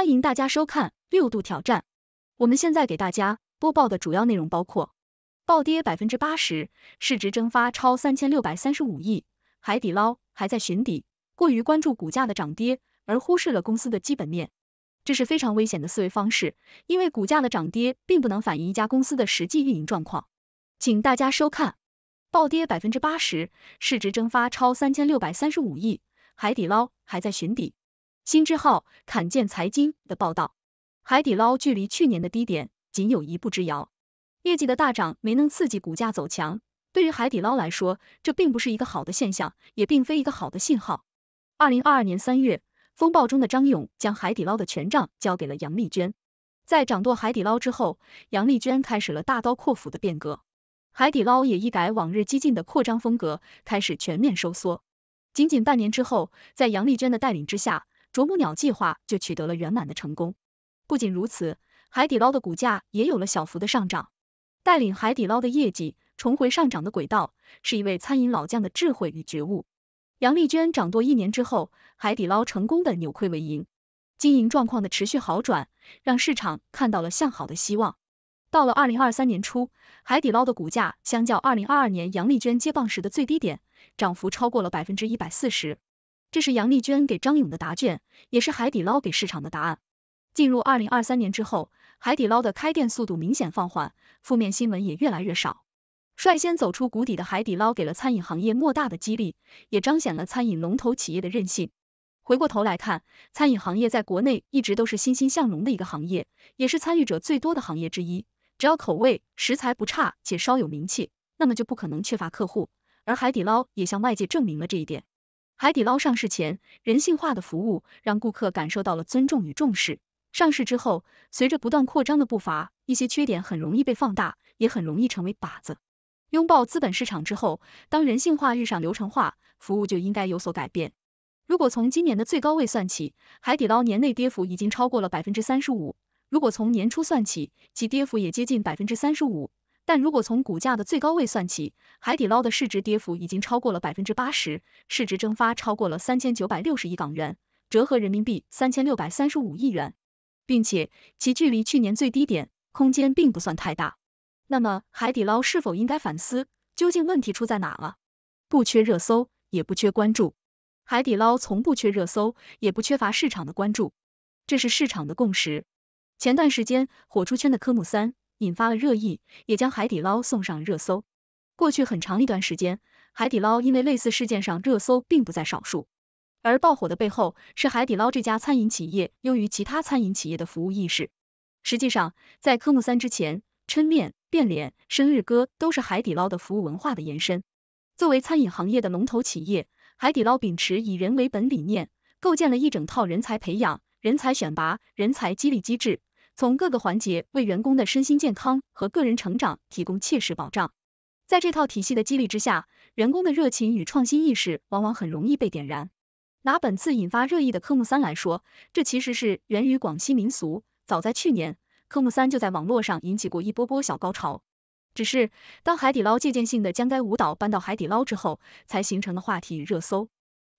欢迎大家收看六度挑战。我们现在给大家播报的主要内容包括：暴跌百分之八十，市值蒸发超三千六百三十五亿，海底捞还在寻底。过于关注股价的涨跌，而忽视了公司的基本面，这是非常危险的思维方式。因为股价的涨跌并不能反映一家公司的实际运营状况。请大家收看，暴跌百分之八十，市值蒸发超三千六百三十五亿，海底捞还在寻底。新之号砍见财经的报道，海底捞距离去年的低点仅有一步之遥，业绩的大涨没能刺激股价走强。对于海底捞来说，这并不是一个好的现象，也并非一个好的信号。二零二二年三月，风暴中的张勇将海底捞的权杖交给了杨丽娟，在掌舵海底捞之后，杨丽娟开始了大刀阔斧的变革，海底捞也一改往日激进的扩张风格，开始全面收缩。仅仅半年之后，在杨丽娟的带领之下，啄木鸟计划就取得了圆满的成功。不仅如此，海底捞的股价也有了小幅的上涨，带领海底捞的业绩重回上涨的轨道，是一位餐饮老将的智慧与觉悟。杨丽娟掌舵一年之后，海底捞成功的扭亏为盈，经营状况的持续好转，让市场看到了向好的希望。到了二零二三年初，海底捞的股价相较二零二二年杨丽娟接棒时的最低点，涨幅超过了百分之一百四十。这是杨丽娟给张勇的答卷，也是海底捞给市场的答案。进入二零二三年之后，海底捞的开店速度明显放缓，负面新闻也越来越少。率先走出谷底的海底捞给了餐饮行业莫大的激励，也彰显了餐饮龙头企业的韧性。回过头来看，餐饮行业在国内一直都是欣欣向荣的一个行业，也是参与者最多的行业之一。只要口味、食材不差且稍有名气，那么就不可能缺乏客户。而海底捞也向外界证明了这一点。海底捞上市前，人性化的服务让顾客感受到了尊重与重视。上市之后，随着不断扩张的步伐，一些缺点很容易被放大，也很容易成为靶子。拥抱资本市场之后，当人性化遇上流程化，服务就应该有所改变。如果从今年的最高位算起，海底捞年内跌幅已经超过了百分之三十五；如果从年初算起，其跌幅也接近百分之三十五。但如果从股价的最高位算起，海底捞的市值跌幅已经超过了百分之八十，市值蒸发超过了三千九百六十亿港元，折合人民币三千六百三十五亿元，并且其距离去年最低点空间并不算太大。那么海底捞是否应该反思，究竟问题出在哪了？不缺热搜，也不缺关注，海底捞从不缺热搜，也不缺乏市场的关注，这是市场的共识。前段时间火出圈的科目三。引发了热议，也将海底捞送上热搜。过去很长一段时间，海底捞因为类似事件上热搜并不在少数。而爆火的背后是海底捞这家餐饮企业优于其他餐饮企业的服务意识。实际上，在科目三之前，抻面、变脸、生日歌都是海底捞的服务文化的延伸。作为餐饮行业的龙头企业，海底捞秉持以人为本理念，构建了一整套人才培养、人才选拔、人才激励机制。从各个环节为员工的身心健康和个人成长提供切实保障。在这套体系的激励之下，员工的热情与创新意识往往很容易被点燃。拿本次引发热议的科目三来说，这其实是源于广西民俗，早在去年科目三就在网络上引起过一波波小高潮。只是当海底捞借鉴性的将该舞蹈搬到海底捞之后，才形成的话题与热搜。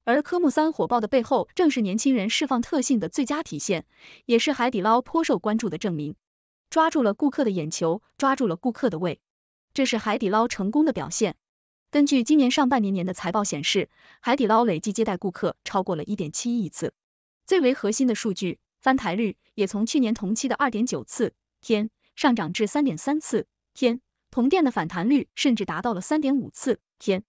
而科目三火爆的背后，正是年轻人释放特性的最佳体现，也是海底捞颇受关注的证明。抓住了顾客的眼球，抓住了顾客的胃，这是海底捞成功的表现。根据今年上半年年的财报显示，海底捞累计接待顾客超过了一点七亿次。最为核心的数据，翻台率也从去年同期的二点九次天，上涨至三点三次天，同店的反弹率甚至达到了三点五次天。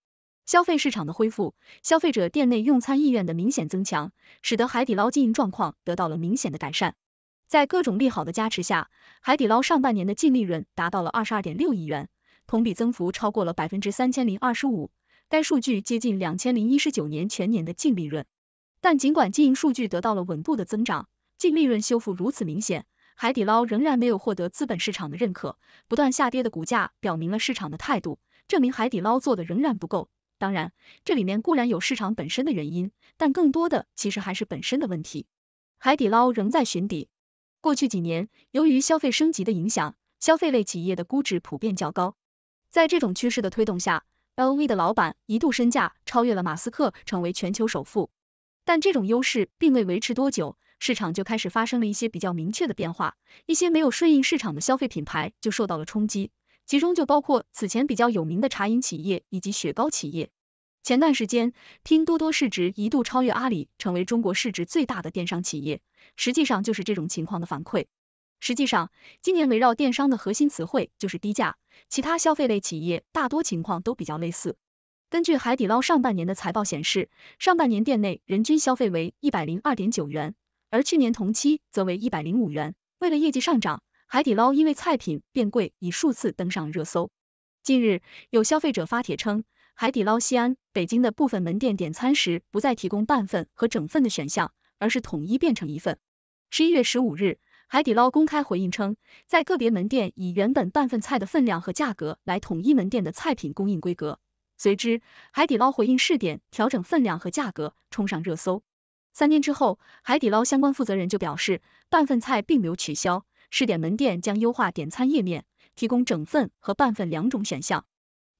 消费市场的恢复，消费者店内用餐意愿的明显增强，使得海底捞经营状况得到了明显的改善。在各种利好的加持下，海底捞上半年的净利润达到了二十二点六亿元，同比增幅超过了百分之三千零二十五，该数据接近两千零一十九年全年的净利润。但尽管经营数据得到了稳步的增长，净利润修复如此明显，海底捞仍然没有获得资本市场的认可，不断下跌的股价表明了市场的态度，证明海底捞做的仍然不够。当然，这里面固然有市场本身的原因，但更多的其实还是本身的问题。海底捞仍在寻底。过去几年，由于消费升级的影响，消费类企业的估值普遍较高。在这种趋势的推动下，LV 的老板一度身价超越了马斯克，成为全球首富。但这种优势并未维持多久，市场就开始发生了一些比较明确的变化，一些没有顺应市场的消费品牌就受到了冲击。其中就包括此前比较有名的茶饮企业以及雪糕企业。前段时间，拼多多市值一度超越阿里，成为中国市值最大的电商企业，实际上就是这种情况的反馈。实际上，今年围绕电商的核心词汇就是低价，其他消费类企业大多情况都比较类似。根据海底捞上半年的财报显示，上半年店内人均消费为一百零二点九元，而去年同期则为一百零五元。为了业绩上涨。海底捞因为菜品变贵，已数次登上热搜。近日，有消费者发帖称，海底捞西安、北京的部分门店点餐时不再提供半份和整份的选项，而是统一变成一份。十一月十五日，海底捞公开回应称，在个别门店以原本半份菜的分量和价格来统一门店的菜品供应规格。随之，海底捞回应试点调整分量和价格，冲上热搜。三天之后，海底捞相关负责人就表示，半份菜并没有取消。试点门店将优化点餐页面，提供整份和半份两种选项。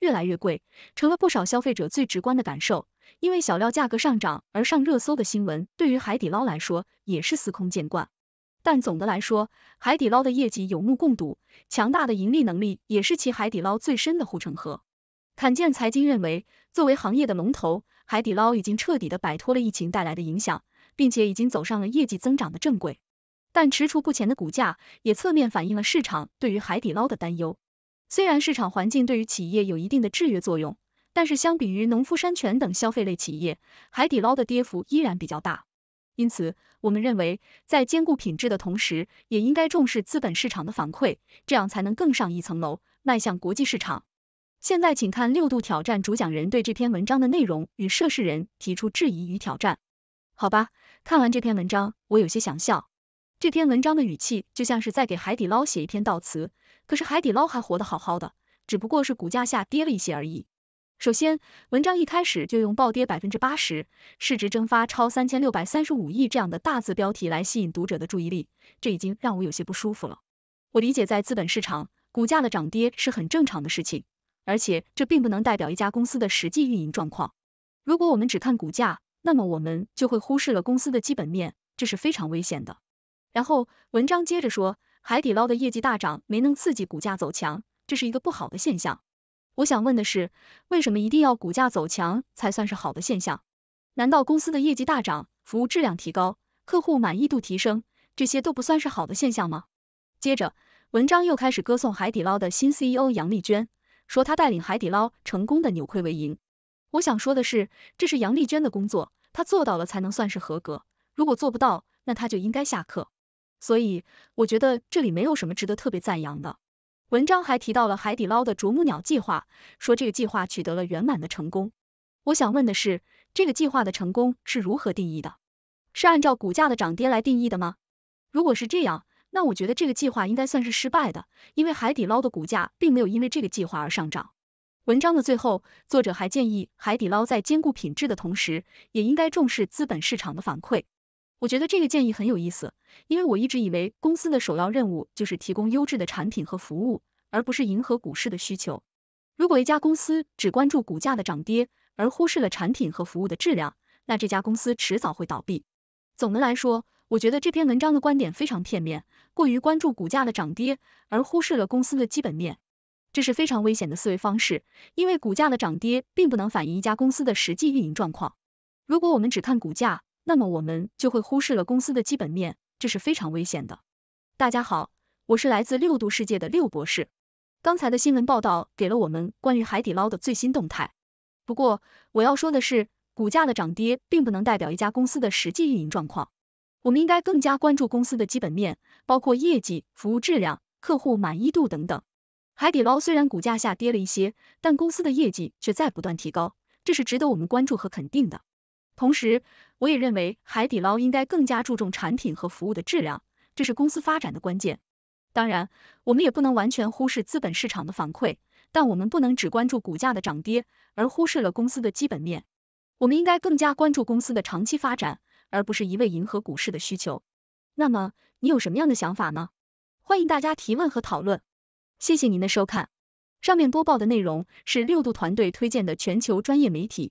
越来越贵，成了不少消费者最直观的感受。因为小料价格上涨而上热搜的新闻，对于海底捞来说也是司空见惯。但总的来说，海底捞的业绩有目共睹，强大的盈利能力也是其海底捞最深的护城河。侃见财经认为，作为行业的龙头，海底捞已经彻底的摆脱了疫情带来的影响，并且已经走上了业绩增长的正轨。但踟蹰不前的股价也侧面反映了市场对于海底捞的担忧。虽然市场环境对于企业有一定的制约作用，但是相比于农夫山泉等消费类企业，海底捞的跌幅依然比较大。因此，我们认为在兼顾品质的同时，也应该重视资本市场的反馈，这样才能更上一层楼，迈向国际市场。现在，请看六度挑战主讲人对这篇文章的内容与涉事人提出质疑与挑战。好吧，看完这篇文章，我有些想笑。这篇文章的语气就像是在给海底捞写一篇悼词，可是海底捞还活得好好的，只不过是股价下跌了一些而已。首先，文章一开始就用暴跌百分之八十，市值蒸发超三千六百三十五亿这样的大字标题来吸引读者的注意力，这已经让我有些不舒服了。我理解，在资本市场，股价的涨跌是很正常的事情，而且这并不能代表一家公司的实际运营状况。如果我们只看股价，那么我们就会忽视了公司的基本面，这是非常危险的。然后文章接着说，海底捞的业绩大涨没能刺激股价走强，这是一个不好的现象。我想问的是，为什么一定要股价走强才算是好的现象？难道公司的业绩大涨、服务质量提高、客户满意度提升，这些都不算是好的现象吗？接着文章又开始歌颂海底捞的新 CEO 杨丽娟，说她带领海底捞成功的扭亏为盈。我想说的是，这是杨丽娟的工作，她做到了才能算是合格，如果做不到，那她就应该下课。所以我觉得这里没有什么值得特别赞扬的。文章还提到了海底捞的啄木鸟计划，说这个计划取得了圆满的成功。我想问的是，这个计划的成功是如何定义的？是按照股价的涨跌来定义的吗？如果是这样，那我觉得这个计划应该算是失败的，因为海底捞的股价并没有因为这个计划而上涨。文章的最后，作者还建议海底捞在兼顾品质的同时，也应该重视资本市场的反馈。我觉得这个建议很有意思，因为我一直以为公司的首要任务就是提供优质的产品和服务，而不是迎合股市的需求。如果一家公司只关注股价的涨跌，而忽视了产品和服务的质量，那这家公司迟早会倒闭。总的来说，我觉得这篇文章的观点非常片面，过于关注股价的涨跌，而忽视了公司的基本面，这是非常危险的思维方式。因为股价的涨跌并不能反映一家公司的实际运营状况。如果我们只看股价，那么我们就会忽视了公司的基本面，这是非常危险的。大家好，我是来自六度世界的六博士。刚才的新闻报道给了我们关于海底捞的最新动态。不过我要说的是，股价的涨跌并不能代表一家公司的实际运营状况。我们应该更加关注公司的基本面，包括业绩、服务质量、客户满意度等等。海底捞虽然股价下跌了一些，但公司的业绩却在不断提高，这是值得我们关注和肯定的。同时，我也认为海底捞应该更加注重产品和服务的质量，这是公司发展的关键。当然，我们也不能完全忽视资本市场的反馈，但我们不能只关注股价的涨跌，而忽视了公司的基本面。我们应该更加关注公司的长期发展，而不是一味迎合股市的需求。那么，你有什么样的想法呢？欢迎大家提问和讨论。谢谢您的收看，上面播报的内容是六度团队推荐的全球专业媒体。